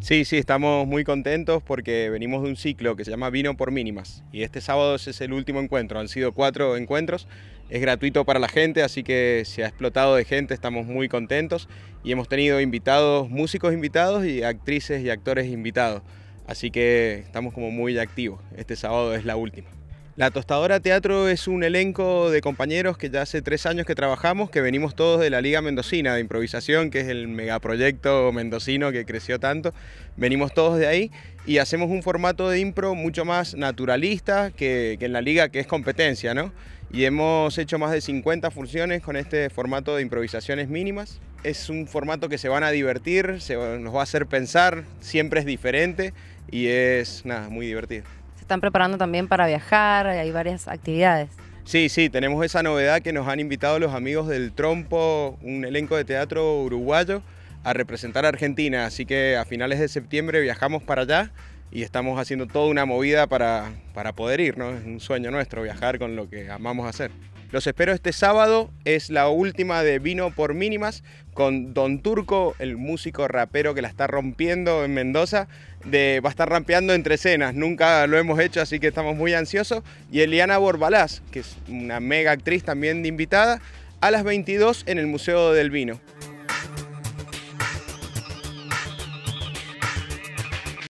Sí, sí, estamos muy contentos porque venimos de un ciclo que se llama Vino por Mínimas y este sábado es el último encuentro, han sido cuatro encuentros, es gratuito para la gente, así que se ha explotado de gente, estamos muy contentos y hemos tenido invitados, músicos invitados y actrices y actores invitados, así que estamos como muy activos, este sábado es la última. La Tostadora Teatro es un elenco de compañeros que ya hace tres años que trabajamos, que venimos todos de la Liga Mendocina de Improvisación, que es el megaproyecto mendocino que creció tanto. Venimos todos de ahí y hacemos un formato de impro mucho más naturalista que, en la liga que es competencia, ¿no? Y hemos hecho más de 50 funciones con este formato de improvisaciones mínimas. Es un formato que se van a divertir, nos va a hacer pensar, siempre es diferente y es nada, muy divertido están preparando también para viajar, hay varias actividades. Sí, sí, tenemos esa novedad que nos han invitado los amigos del Trompo, un elenco de teatro uruguayo, a representar a Argentina. Así que a finales de septiembre viajamos para allá y estamos haciendo toda una movida para, poder ir, Es un sueño nuestro viajar con lo que amamos hacer. Los espero este sábado, es la última de Vino por Mínimas con Don Turco, el músico rapero que la está rompiendo en Mendoza. De, va a estar rampeando entre escenas, nunca lo hemos hecho, así que estamos muy ansiosos. Y Eliana Borbalás, que es una mega actriz también de invitada, a las 22 en el Museo del Vino.